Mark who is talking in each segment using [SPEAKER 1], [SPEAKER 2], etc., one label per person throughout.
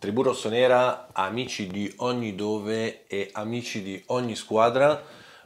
[SPEAKER 1] Tribù Rossonera, amici di ogni dove e amici di ogni squadra,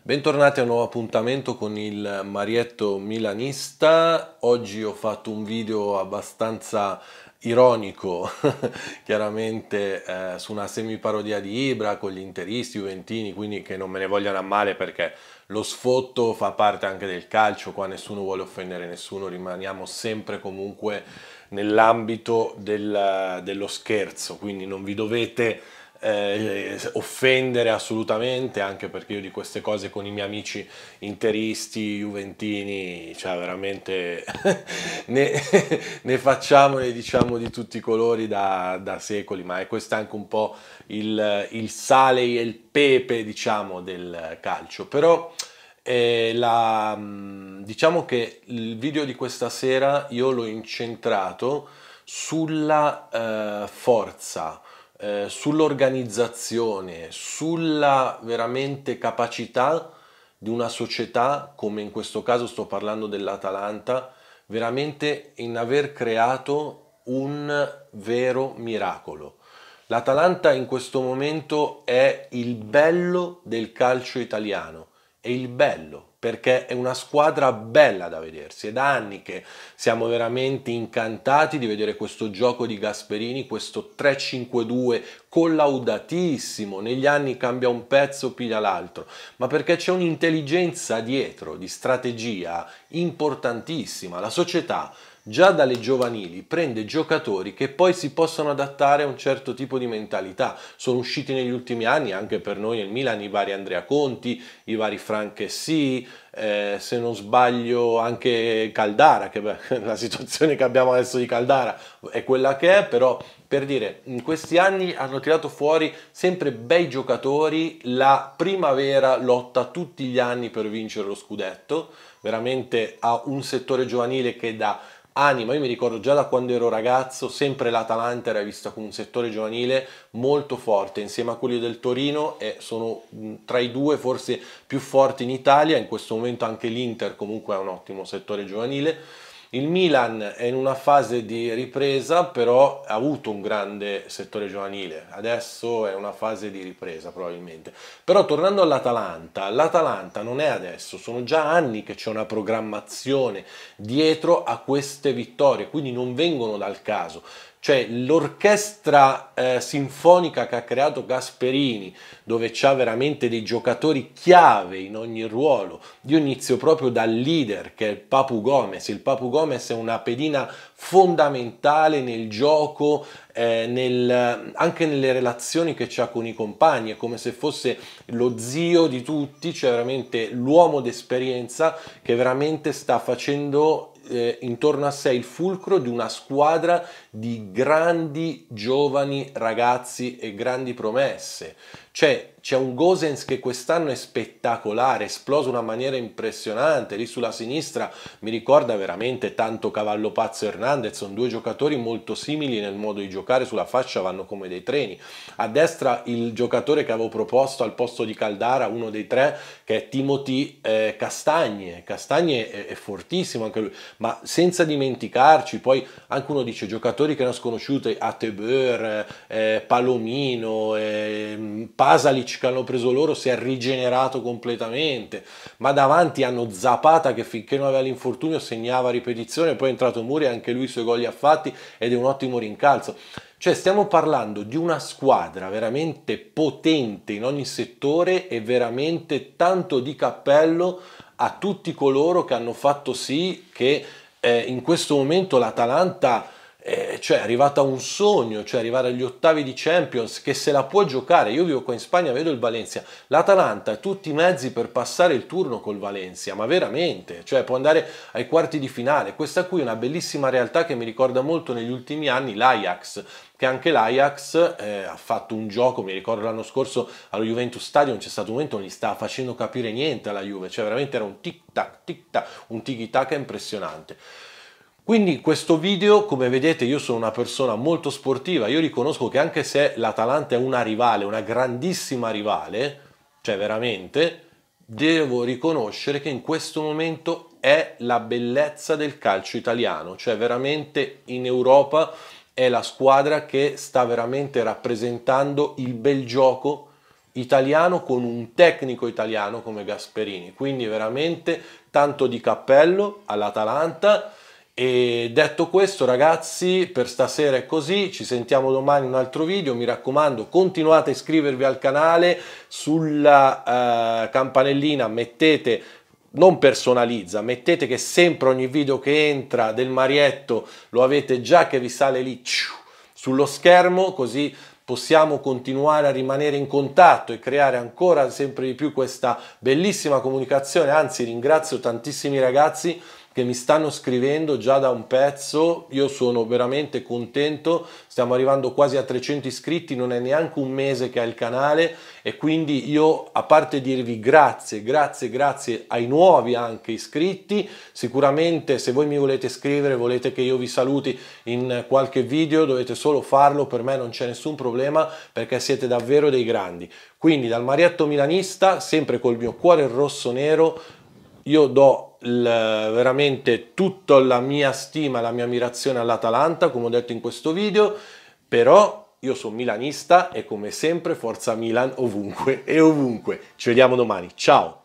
[SPEAKER 1] Bentornati a un nuovo appuntamento con il Marietto Milanista. Oggi ho fatto un video abbastanza ironico, chiaramente eh, su una semiparodia di Ibra con gli interisti, Juventini, quindi che non me ne vogliano a male perché lo sfotto fa parte anche del calcio, qua nessuno vuole offendere nessuno, rimaniamo sempre comunque nell'ambito del, dello scherzo, quindi non vi dovete eh, offendere assolutamente, anche perché io di queste cose con i miei amici interisti, juventini, cioè veramente ne, ne, facciamo, ne diciamo di tutti i colori da, da secoli, ma è questo anche un po' il, il sale e il pepe, diciamo, del calcio. Però eh, la, mm, diciamo che il video di questa sera io l'ho incentrato sulla eh, forza, eh, sull'organizzazione, sulla veramente capacità di una società, come in questo caso sto parlando dell'Atalanta, veramente in aver creato un vero miracolo. L'Atalanta in questo momento è il bello del calcio italiano è il bello perché è una squadra bella da vedersi. È da anni che siamo veramente incantati di vedere questo gioco di Gasperini, questo 3-5-2 collaudatissimo. Negli anni cambia un pezzo, piglia l'altro, ma perché c'è un'intelligenza dietro di strategia importantissima. La società già dalle giovanili prende giocatori che poi si possono adattare a un certo tipo di mentalità. Sono usciti negli ultimi anni anche per noi nel Milan i vari Andrea Conti, i vari Frank Sì, eh, se non sbaglio anche Caldara, che beh, la situazione che abbiamo adesso di Caldara è quella che è, però per dire, in questi anni hanno tirato fuori sempre bei giocatori, la primavera lotta tutti gli anni per vincere lo scudetto, veramente ha un settore giovanile che da anima. Io mi ricordo già da quando ero ragazzo, sempre l'Atalanta era vista come un settore giovanile molto forte, insieme a quelli del Torino e sono tra i due forse più forti in Italia, in questo momento anche l'Inter comunque è un ottimo settore giovanile. Il Milan è in una fase di ripresa, però ha avuto un grande settore giovanile, adesso è una fase di ripresa probabilmente. Però tornando all'Atalanta, l'Atalanta non è adesso, sono già anni che c'è una programmazione dietro a queste vittorie, quindi non vengono dal caso cioè l'orchestra eh, sinfonica che ha creato Gasperini, dove c'ha veramente dei giocatori chiave in ogni ruolo. Io inizio proprio dal leader che è il Papu Gomez. Il Papu Gomez è una pedina fondamentale nel gioco, eh, nel, anche nelle relazioni che ha con i compagni, è come se fosse lo zio di tutti, cioè veramente l'uomo d'esperienza che veramente sta facendo eh, intorno a sé il fulcro di una squadra di grandi giovani ragazzi e grandi promesse. Cioè, c'è un Gosens che quest'anno è spettacolare, esploso in una maniera impressionante, lì sulla sinistra mi ricorda veramente tanto Cavallo Pazzo Hernandez, sono due giocatori molto simili nel modo di giocare, sulla fascia vanno come dei treni. A destra il giocatore che avevo proposto al posto di Caldara, uno dei tre, che è Timothy eh, Castagne, Castagne è, è, fortissimo anche lui, ma senza dimenticarci, poi anche uno dice giocatori che erano sconosciuti, Atebeur, eh, eh, Palomino, eh, Pasalic che hanno preso loro si è rigenerato completamente, ma davanti hanno Zapata che finché non aveva l'infortunio segnava ripetizione, poi è entrato Muri, anche lui i suoi gol li ha fatti ed è un ottimo rincalzo. Cioè stiamo parlando di una squadra veramente potente in ogni settore e veramente tanto di cappello a tutti coloro che hanno fatto sì che eh, in questo momento l'Atalanta eh, cioè è arrivata un sogno, cioè arrivare agli ottavi di Champions, che se la può giocare, io vivo qua in Spagna, vedo il Valencia, l'Atalanta ha tutti i mezzi per passare il turno col Valencia, ma veramente, cioè può andare ai quarti di finale, questa qui è una bellissima realtà che mi ricorda molto negli ultimi anni l'Ajax, che anche l'Ajax eh, ha fatto un gioco, mi ricordo l'anno scorso allo Juventus Stadium c'è stato un momento non gli stava facendo capire niente alla Juve, cioè veramente era un tic tac tic tac, un tiki tac impressionante. Quindi in questo video, come vedete, io sono una persona molto sportiva, io riconosco che anche se l'Atalanta è una rivale, una grandissima rivale, cioè veramente, devo riconoscere che in questo momento è la bellezza del calcio italiano, cioè veramente in Europa è la squadra che sta veramente rappresentando il bel gioco italiano con un tecnico italiano come Gasperini, quindi veramente tanto di cappello all'Atalanta e detto questo ragazzi, per stasera è così, ci sentiamo domani in un altro video, mi raccomando continuate a iscrivervi al canale, sulla eh, campanellina mettete, non personalizza, mettete che sempre ogni video che entra del Marietto lo avete già che vi sale lì ciu, sullo schermo, così possiamo continuare a rimanere in contatto e creare ancora sempre di più questa bellissima comunicazione, anzi ringrazio tantissimi ragazzi che mi stanno scrivendo già da un pezzo, io sono veramente contento, stiamo arrivando quasi a 300 iscritti, non è neanche un mese che ha il canale e quindi io a parte dirvi grazie, grazie, grazie ai nuovi anche iscritti, sicuramente se voi mi volete scrivere, volete che io vi saluti in qualche video, dovete solo farlo, per me non c'è nessun problema perché siete davvero dei grandi. Quindi dal Marietto Milanista, sempre col mio cuore rosso-nero, io do il, veramente tutta la mia stima, la mia ammirazione all'Atalanta, come ho detto in questo video, però io sono milanista e come sempre forza Milan ovunque e ovunque. Ci vediamo domani, ciao!